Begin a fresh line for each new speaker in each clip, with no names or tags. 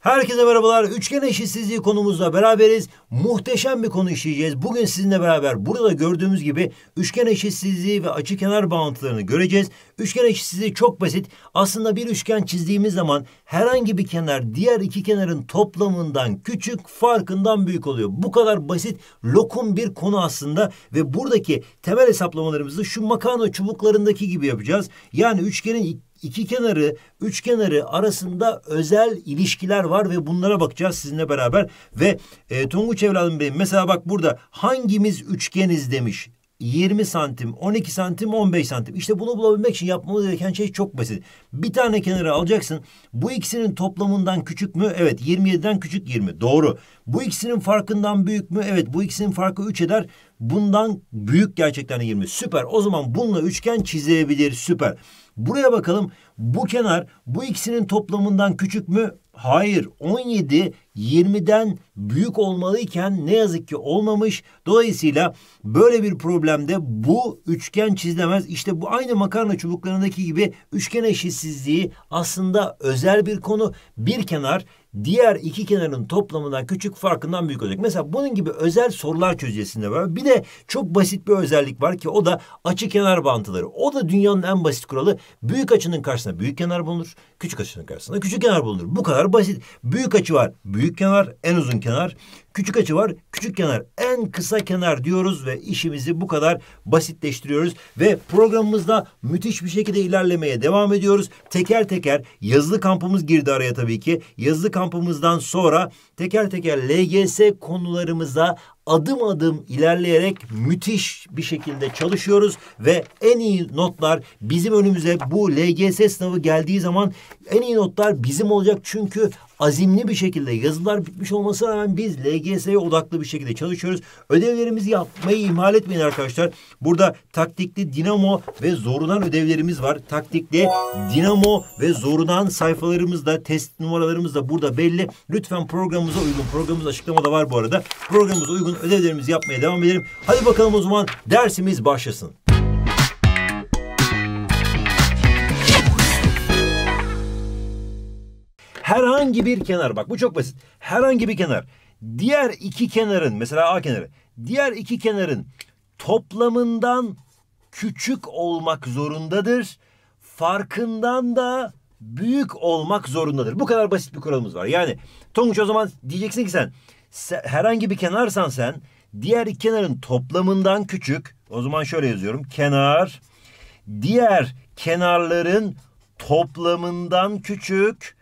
Herkese merhabalar. Üçgen eşitsizliği konumuzla beraberiz. Muhteşem bir konu işleyeceğiz. Bugün sizinle beraber burada gördüğümüz gibi üçgen eşitsizliği ve açı kenar bağıntılarını göreceğiz. Üçgen eşitsizliği çok basit. Aslında bir üçgen çizdiğimiz zaman herhangi bir kenar diğer iki kenarın toplamından küçük, farkından büyük oluyor. Bu kadar basit, lokum bir konu aslında ve buradaki temel hesaplamalarımızı şu makarna çubuklarındaki gibi yapacağız. Yani üçgenin iki kenarı, üç kenarı arasında özel ilişkiler var ve bunlara bakacağız sizinle beraber. Ve e, Tonguç evladım benim mesela bak burada hangimiz üçgeniz demiş. 20 santim, 12 santim, 15 santim. İşte bunu bulabilmek için yapmamız gereken şey çok basit. Bir tane kenarı alacaksın. Bu ikisinin toplamından küçük mü? Evet 27'den küçük 20. Doğru. Bu ikisinin farkından büyük mü? Evet bu ikisinin farkı 3 eder. Bundan büyük gerçekten 20. Süper. O zaman bununla üçgen çizebilir. Süper. Buraya bakalım. Bu kenar bu ikisinin toplamından küçük mü? Hayır. 17 20'den büyük olmalıyken ne yazık ki olmamış. Dolayısıyla böyle bir problemde bu üçgen çizilemez. İşte bu aynı makarna çubuklarındaki gibi üçgen eşitsizliği aslında özel bir konu. Bir kenar diğer iki kenarın toplamından küçük farkından büyük olacak. Mesela bunun gibi özel sorular çözgesinde var. Bir de çok basit bir özellik var ki o da açı kenar bağıntıları. O da dünyanın en basit kuralı. Büyük açının karşısında büyük kenar bulunur. Küçük açının karşısında küçük kenar bulunur. Bu kadar basit. Büyük açı var. Büyük büyük kenar, en uzun kenar. Küçük açı var, küçük kenar, en kısa kenar diyoruz ve işimizi bu kadar basitleştiriyoruz. Ve programımızda müthiş bir şekilde ilerlemeye devam ediyoruz. Teker teker yazılı kampımız girdi araya tabii ki. Yazılı kampımızdan sonra teker teker LGS konularımıza adım adım ilerleyerek müthiş bir şekilde çalışıyoruz ve en iyi notlar bizim önümüze bu LGS sınavı geldiği zaman en iyi notlar bizim olacak çünkü azimli bir şekilde yazılar bitmiş olmasına rağmen biz LGS'ye odaklı bir şekilde çalışıyoruz. Ödevlerimizi yapmayı ihmal etmeyin arkadaşlar. Burada taktikli dinamo ve zorunan ödevlerimiz var. Taktikli dinamo ve zorunan sayfalarımız da test numaralarımız da burada belli. Lütfen programımıza uygun. Programımız açıklamada var bu arada. Programımıza uygun ödevlerimizi yapmaya devam edelim. Hadi bakalım o zaman dersimiz başlasın. herhangi bir kenar bak bu çok basit. Herhangi bir kenar diğer iki kenarın mesela A kenarı diğer iki kenarın toplamından küçük olmak zorundadır. Farkından da büyük olmak zorundadır. Bu kadar basit bir kuralımız var. Yani Tonguç o zaman diyeceksin ki sen herhangi bir kenarsan sen diğer iki kenarın toplamından küçük. O zaman şöyle yazıyorum. Kenar diğer kenarların toplamından küçük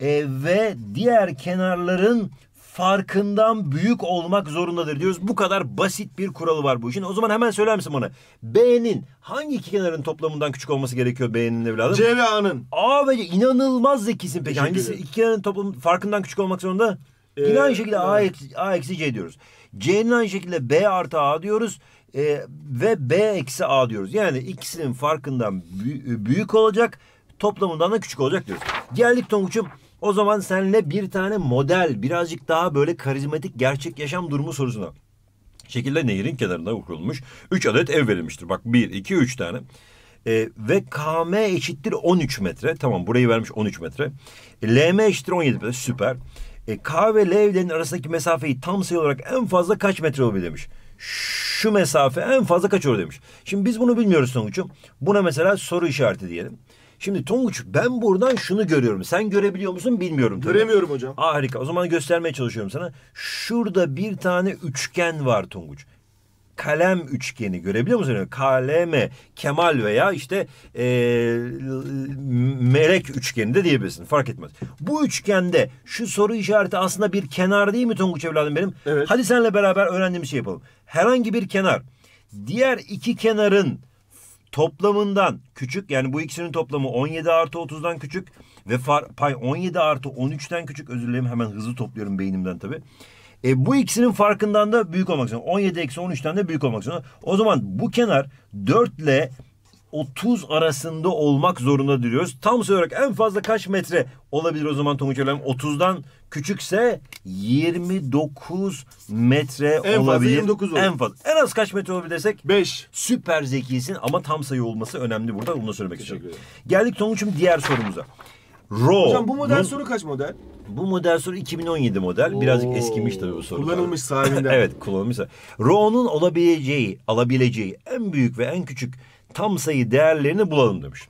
e, ve diğer kenarların farkından büyük olmak zorundadır diyoruz. Bu kadar basit bir kuralı var bu işin. O zaman hemen söyler misin bana? B'nin hangi iki kenarın toplamından küçük olması gerekiyor B'nin evladım? C ve A'nın. A ve C. İnanılmaz zekisin peki. Hangisi iki kenarın toplam farkından küçük olmak zorunda? Ee, aynı şekilde A, eksi, A eksi C diyoruz. C'nin aynı şekilde B artı A diyoruz. E, ve B eksi A diyoruz. Yani ikisinin farkından büyük olacak. Toplamından da küçük olacak diyoruz. Geldik Tonguç'um o zaman senle bir tane model, birazcık daha böyle karizmatik gerçek yaşam durumu sorusuna şekilde nehirin kenarında kurulmuş. 3 adet ev verilmiştir. Bak 1, 2, 3 tane. E, ve KM eşittir 13 metre. Tamam burayı vermiş 13 metre. E, LM eşittir 17 metre. Süper. E, K ve L evlerinin arasındaki mesafeyi tam sayı olarak en fazla kaç metre olabilir demiş. Şu mesafe en fazla kaç olur demiş. Şimdi biz bunu bilmiyoruz sonuçum. Buna mesela soru işareti diyelim. Şimdi Tonguç ben buradan şunu görüyorum. Sen görebiliyor musun bilmiyorum. Tabii. Göremiyorum hocam. Aa, harika. O zaman göstermeye çalışıyorum sana. Şurada bir tane üçgen var Tonguç kalem üçgeni görebiliyor musunuz? Kaleme, kemal veya işte e, melek üçgeni de diyebilirsin. Fark etmez. Bu üçgende şu soru işareti aslında bir kenar değil mi Tonguç evladım benim? Evet. Hadi seninle beraber öğrendiğimiz şey yapalım. Herhangi bir kenar. Diğer iki kenarın toplamından küçük yani bu ikisinin toplamı 17 artı 30'dan küçük ve pay 17 artı 13'ten küçük özür dilerim hemen hızlı topluyorum beynimden tabi. E, bu ikisinin farkından da büyük olmak zorunda. 17 eksi 13'ten de büyük olmak zorunda. O zaman bu kenar 4 ile 30 arasında olmak zorunda duruyoruz. Tam olarak en fazla kaç metre olabilir o zaman Tonguç Hocam? 30'dan küçükse 29 metre en olabilir. Fazla 29 olur. En fazla. En az kaç metre olabilir desek? 5. Süper zekisin ama tam sayı olması önemli burada. Bunu söylemek istiyorum. Geldik Tonguç'um diğer sorumuza. Ro. Hocam bu model Bunun... soru kaç model? Bu model soru 2017 model. Oo. Birazcık eskimiş tabii bu soru. Kullanılmış sahibinden. evet kullanılmış. Ro'nun olabileceği, alabileceği en büyük ve en küçük tam sayı değerlerini bulalım demiş.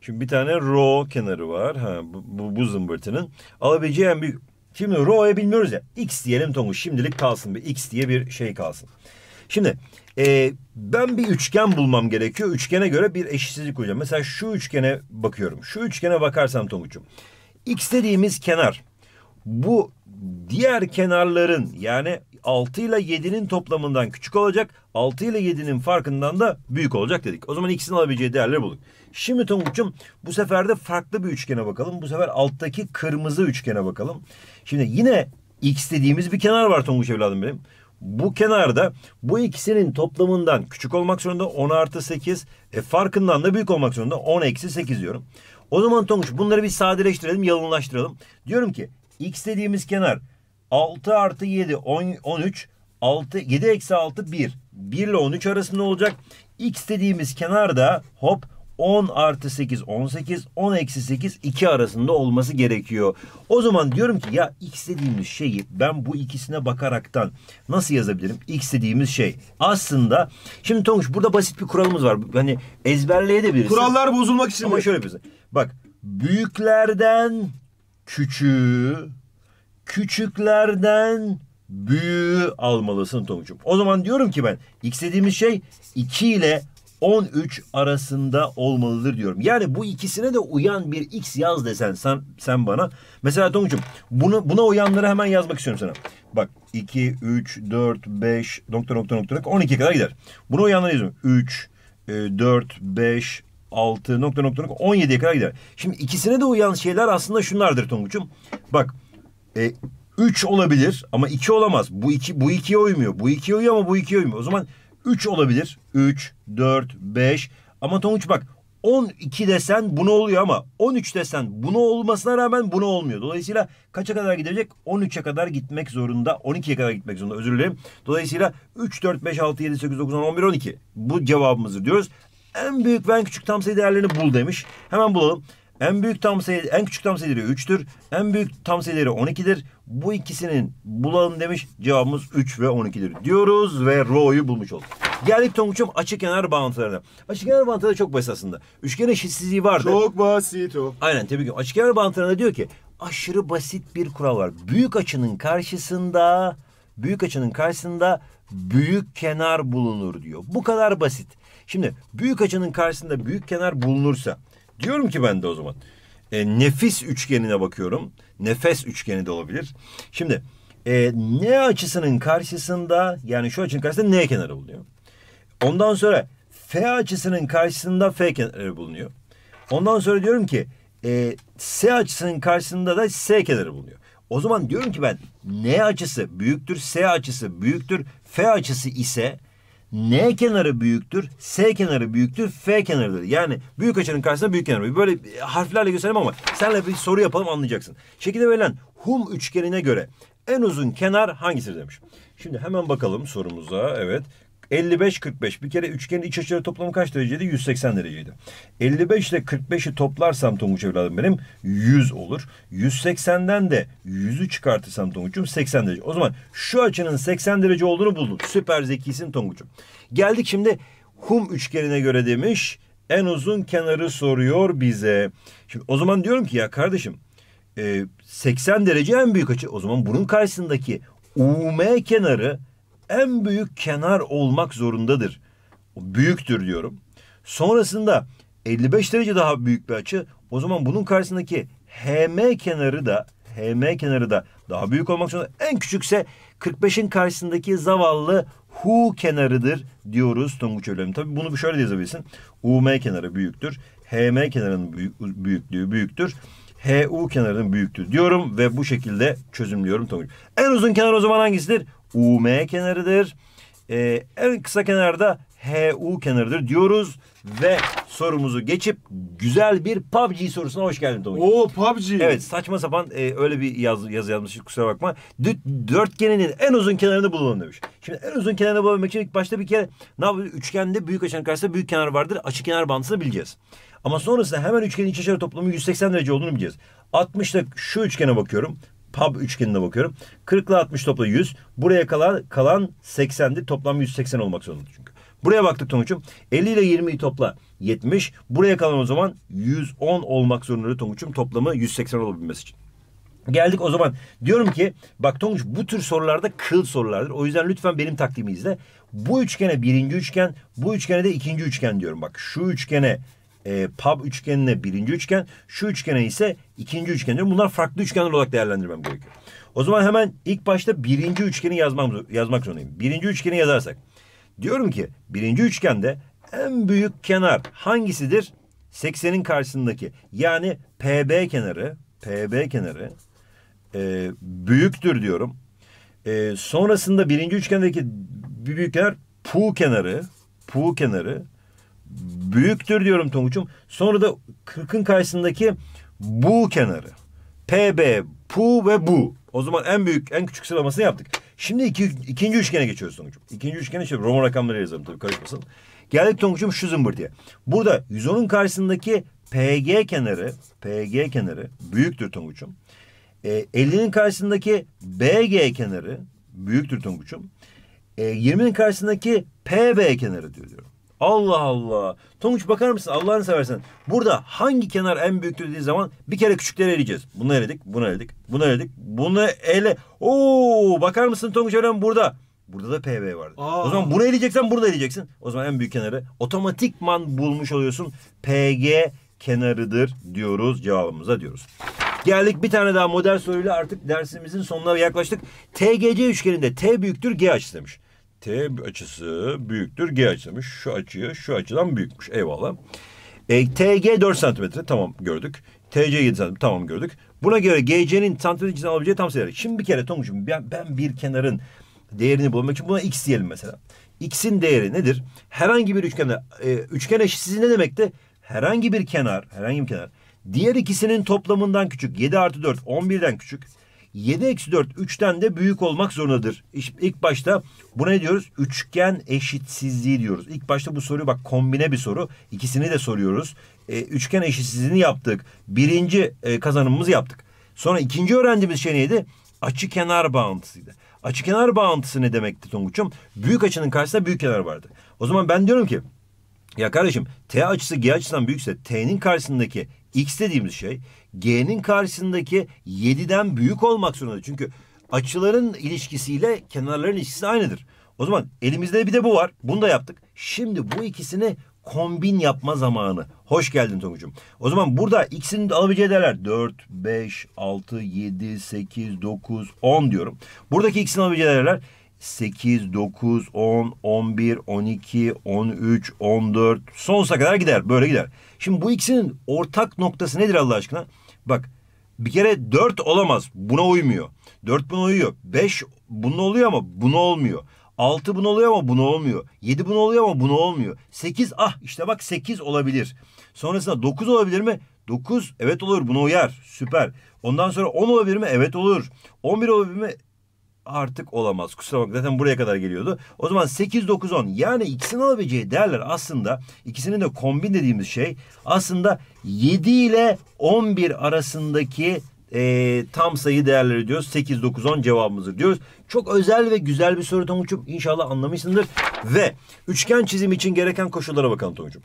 Şimdi bir tane row kenarı var. Ha, bu, bu, bu zımbırtının. Alabileceği en büyük. Şimdi row'ya bilmiyoruz ya. X diyelim Tonguç. Şimdilik kalsın. Bir X diye bir şey kalsın. Şimdi e, ben bir üçgen bulmam gerekiyor. Üçgene göre bir eşitsizlik koyacağım. Mesela şu üçgene bakıyorum. Şu üçgene bakarsam Tonguç'um. X dediğimiz kenar bu diğer kenarların yani 6 ile 7'nin toplamından küçük olacak. 6 ile 7'nin farkından da büyük olacak dedik. O zaman ikisinin alabileceği değerleri bulduk. Şimdi Tonguç'um bu sefer de farklı bir üçgene bakalım. Bu sefer alttaki kırmızı üçgene bakalım. Şimdi yine x dediğimiz bir kenar var Tonguç evladım benim. Bu kenarda bu ikisinin toplamından küçük olmak zorunda 10 artı 8. E, farkından da büyük olmak zorunda 10 eksi 8 diyorum. O zaman Tonguç bunları bir sadeleştirelim, yalınlaştıralım. Diyorum ki X dediğimiz kenar 6 artı 7 10, 13 6, 7 eksi 6 1. 1 ile 13 arasında olacak. X dediğimiz kenar da hop 10 artı 8 18 10 eksi 8 2 arasında olması gerekiyor. O zaman diyorum ki ya x dediğimiz şeyi ben bu ikisine bakaraktan nasıl yazabilirim? X dediğimiz şey aslında şimdi Tonguç burada basit bir kuralımız var. Hani ezberleyebilirsin. Kurallar bozulmak için. Ama şöyle bir Bak büyüklerden küçüğü küçüklerden büyüğü almalısın Tonguç'um. O zaman diyorum ki ben x dediğimiz şey 2 ile 13 arasında olmalıdır diyorum. Yani bu ikisine de uyan bir x yaz desen sen, sen bana. Mesela Tonguç'um bunu, buna uyanları hemen yazmak istiyorum sana. Bak 2, 3, 4, 5, nokta nokta nokta 12 kadar gider. Buna uyanları yazıyorum. 3, 4, 5, 6 nokta nokta nokta 17'ye kadar gider. Şimdi ikisine de uyan şeyler aslında şunlardır Tonguç'um. Bak e, 3 olabilir ama 2 olamaz. Bu 2 bu 2'ye uymuyor. Bu 2'ye uyuyor ama bu 2'ye uymuyor. O zaman 3 olabilir. 3, 4, 5 ama Tonguç bak 12 desen bunu oluyor ama 13 desen bunu olmasına rağmen bunu olmuyor. Dolayısıyla kaça kadar gidecek? 13'e kadar gitmek zorunda. 12'ye kadar gitmek zorunda. Özür dilerim. Dolayısıyla 3, 4, 5, 6, 7, 8, 9, 10, 11, 12. Bu cevabımızı diyoruz en büyük ve en küçük tam sayı değerlerini bul demiş. Hemen bulalım. En büyük tam sayı, en küçük tam sayıları 3'tür. En büyük tam sayıları 12'dir. Bu ikisinin bulalım demiş. Cevabımız 3 ve 12'dir diyoruz ve Rho'yu bulmuş olduk. Geldik Tonguç'um açık kenar bağıntılarına. Açık kenar bağıntıları çok basit aslında. Üçgen eşitsizliği vardı. Çok basit o. Aynen tabii ki. Açık kenar bağıntılarında diyor ki aşırı basit bir kural var. Büyük açının karşısında büyük açının karşısında büyük kenar bulunur diyor. Bu kadar basit. Şimdi büyük açının karşısında büyük kenar bulunursa diyorum ki ben de o zaman e, nefis üçgenine bakıyorum. Nefes üçgeni de olabilir. Şimdi e, N açısının karşısında yani şu açının karşısında ne kenarı bulunuyor. Ondan sonra F açısının karşısında F kenarı bulunuyor. Ondan sonra diyorum ki e, S açısının karşısında da S kenarı bulunuyor. O zaman diyorum ki ben N açısı büyüktür, S açısı büyüktür, F açısı ise N kenarı büyüktür, S kenarı büyüktür, F kenarıdır. Yani büyük açının karşısında büyük kenar. Böyle e, harflerle göstereyim ama senle bir soru yapalım anlayacaksın. Şekilde verilen hum üçgenine göre en uzun kenar hangisidir demiş. Şimdi hemen bakalım sorumuza. Evet. 55-45 bir kere üçgenin iç açıları toplamı kaç dereceydi? 180 dereceydi. 55 ile 45'i toplarsam Tonguç evladım benim 100 olur. 180'den de 100'ü çıkartırsam Tonguç'um 80 derece. O zaman şu açının 80 derece olduğunu buldum. Süper zekisin Tonguç'um. Geldik şimdi hum üçgenine göre demiş. En uzun kenarı soruyor bize. Şimdi o zaman diyorum ki ya kardeşim 80 e, derece en büyük açı. O zaman bunun karşısındaki UM kenarı en büyük kenar olmak zorundadır. Büyüktür diyorum. Sonrasında 55 derece daha büyük bir açı. O zaman bunun karşısındaki HM kenarı da HM kenarı da daha büyük olmak zorunda. En küçükse 45'in karşısındaki zavallı Hu kenarıdır diyoruz Tonguç Ölemi. Tabii bunu şöyle yazabilirsin. UM kenarı büyüktür. HM kenarının büyüklüğü büyüktür. HU kenarının büyüktür diyorum ve bu şekilde çözümlüyorum Tonguç. En uzun kenar o zaman hangisidir? UM kenarıdır. Ee, en kısa kenarda HU kenarıdır diyoruz ve sorumuzu geçip güzel bir PUBG sorusuna hoş geldin Tomucu. Oo PUBG. Evet saçma sapan e, öyle bir yazı, yazı yazmış kusura bakma. D dörtgenin en uzun kenarını bulalım demiş. Şimdi en uzun kenarını bulabilmek için ilk başta bir kere ne yapıyoruz? Üçgende büyük açının karşısında büyük kenar vardır. Açı kenar bantısını bileceğiz. Ama sonrasında hemen üçgenin iç açıları toplamı 180 derece olduğunu bileceğiz. 60'da şu üçgene bakıyorum pub üçgenine bakıyorum. 40 ile 60 topla 100. Buraya kalan, kalan 80'di. Toplam 180 olmak zorunda çünkü. Buraya baktık Tonguç'um. 50 ile 20'yi topla 70. Buraya kalan o zaman 110 olmak zorunda Tonguç'um. Toplamı 180 olabilmesi için. Geldik o zaman. Diyorum ki bak Tonguç bu tür sorularda kıl sorulardır. O yüzden lütfen benim taktiğimi izle. Bu üçgene birinci üçgen, bu üçgene de ikinci üçgen diyorum. Bak şu üçgene e, pub üçgenine birinci üçgen, şu üçgene ise ikinci üçgen diyorum. Bunlar farklı üçgenler olarak değerlendirmem gerekiyor. O zaman hemen ilk başta birinci üçgeni yazmak, yazmak zorundayım. Birinci üçgeni yazarsak. Diyorum ki birinci üçgende en büyük kenar hangisidir? 80'in karşısındaki yani PB kenarı PB kenarı e, büyüktür diyorum. E, sonrasında birinci üçgendeki büyük kenar pu kenarı pu kenarı büyüktür diyorum Tonguç'um. Sonra da 40'ın karşısındaki bu kenarı. PB, pu ve bu. O zaman en büyük, en küçük sıralamasını yaptık. Şimdi iki, ikinci üçgene geçiyoruz Tonguç'um. İkinci üçgene şöyle Roma rakamları yazalım tabii karışmasın. Geldik Tonguç'um şu zımbır diye. Burada 110'un karşısındaki PG kenarı, PG kenarı büyüktür Tonguç'um. E, 50'nin karşısındaki BG kenarı büyüktür Tonguç'um. E, 20'nin karşısındaki PB kenarı diyor diyorum. Allah Allah. Tonguç bakar mısın Allah'ını seversen. Burada hangi kenar en büyüktür dediği zaman bir kere küçükleri eleyeceğiz. Bunu eledik, bunu eledik, bunu eledik, bunu ele. Oo bakar mısın Tonguç Ölen burada. Burada da PB vardı. Aa. O zaman bunu eleyeceksen burada eleyeceksin. O zaman en büyük kenarı otomatikman bulmuş oluyorsun. PG kenarıdır diyoruz cevabımıza diyoruz. Geldik bir tane daha model soruyla artık dersimizin sonuna yaklaştık. TGC üçgeninde T büyüktür G açısı demiş. T açısı büyüktür. G açısıymış. Şu açıyı şu açıdan büyükmüş. Eyvallah. E, TG 4 santimetre, tamam gördük. TC 7 santimetre, tamam gördük. Buna göre GC'nin santimetre cinsinden alabileceği tam sayılar. Şimdi bir kere Tomcuğum, ben, ben bir kenarın değerini bulmak için buna x diyelim mesela. X'in değeri nedir? Herhangi bir üçgende e, üçgen eşitsizliği ne demekti? Herhangi bir kenar, herhangi bir kenar. Diğer ikisinin toplamından küçük. 7 artı 4, 11'den küçük. 7-4 3'ten de büyük olmak zorundadır. İlk başta bu ne diyoruz? Üçgen eşitsizliği diyoruz. İlk başta bu soruyu bak kombine bir soru. İkisini de soruyoruz. E, üçgen eşitsizliğini yaptık. Birinci e, kazanımımızı yaptık. Sonra ikinci öğrendiğimiz şey neydi? Açı kenar bağıntısıydı. Açı kenar bağıntısı ne demekti Tonguç'um? Büyük açının karşısında büyük kenar vardı. O zaman ben diyorum ki ya kardeşim T açısı G açısından büyükse T'nin karşısındaki X dediğimiz şey G'nin karşısındaki 7'den büyük olmak zorunda. Çünkü açıların ilişkisiyle kenarların ilişkisi aynıdır. O zaman elimizde bir de bu var. Bunu da yaptık. Şimdi bu ikisini kombin yapma zamanı. Hoş geldin Tonguç'um. O zaman burada x'in alabileceği değerler 4, 5, 6, 7, 8, 9, 10 diyorum. Buradaki x'in alabileceği değerler 8, 9, 10, 11, 12, 13, 14 sonsuza kadar gider. Böyle gider. Şimdi bu ikisinin ortak noktası nedir Allah aşkına? Bak bir kere 4 olamaz. Buna uymuyor. 4 buna uyuyor. 5 buna oluyor ama buna olmuyor. 6 buna oluyor ama buna olmuyor. 7 buna oluyor ama buna olmuyor. 8 ah işte bak 8 olabilir. Sonrasında 9 olabilir mi? 9 evet olur buna uyar süper. Ondan sonra 10 olabilir mi? Evet olur. 11 olabilir mi? artık olamaz. Kusura bakma zaten buraya kadar geliyordu. O zaman 8, 9, 10 yani ikisinin alabileceği değerler aslında ikisinin de kombin dediğimiz şey aslında 7 ile 11 arasındaki e, tam sayı değerleri diyoruz. 8, 9, 10 cevabımızdır diyoruz. Çok özel ve güzel bir soru Tonguç'um. İnşallah anlamışsındır. Ve üçgen çizim için gereken koşullara bakalım Tonguç'um.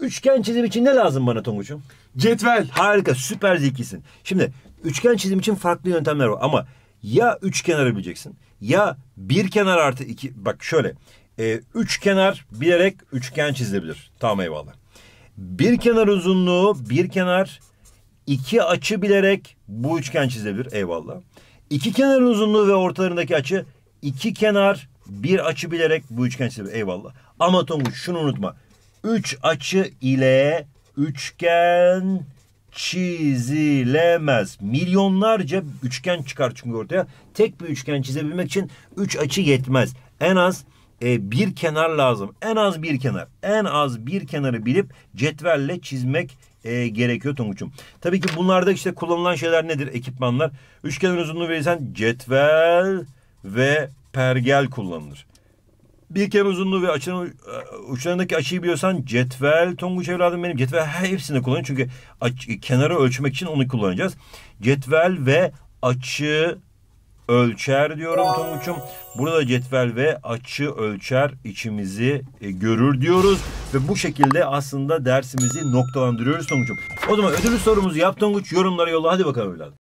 Üçgen çizim için ne lazım bana Tonguç'um? Cetvel. Harika süper zekisin. Şimdi üçgen çizim için farklı yöntemler var ama ya üç kenarı bileceksin ya bir kenar artı iki bak şöyle e, üç kenar bilerek üçgen çizilebilir. Tamam eyvallah. Bir kenar uzunluğu bir kenar iki açı bilerek bu üçgen çizilebilir. Eyvallah. İki kenarın uzunluğu ve ortalarındaki açı iki kenar bir açı bilerek bu üçgen çizilir. Eyvallah. Ama Tonguç şunu unutma. Üç açı ile üçgen çizilemez. Milyonlarca üçgen çıkar çünkü ortaya. Tek bir üçgen çizebilmek için üç açı yetmez. En az e, bir kenar lazım. En az bir kenar. En az bir kenarı bilip cetvelle çizmek e, gerekiyor Tonguç'um. Tabii ki bunlarda işte kullanılan şeyler nedir? Ekipmanlar. Üçgenin uzunluğu verirsen cetvel ve pergel kullanılır. Bir kere uzunluğu ve açının e, uçlarındaki açıyı biliyorsan cetvel, tonguç evladım benim cetvel hepsini kullanın. Çünkü aç, kenarı ölçmek için onu kullanacağız. Cetvel ve açı ölçer diyorum Tonguç'um. Burada cetvel ve açı ölçer içimizi e, görür diyoruz. Ve bu şekilde aslında dersimizi noktalandırıyoruz Tonguç'um. O zaman ödülü sorumuzu yap Tonguç. Yorumlara yolla hadi bakalım evladım.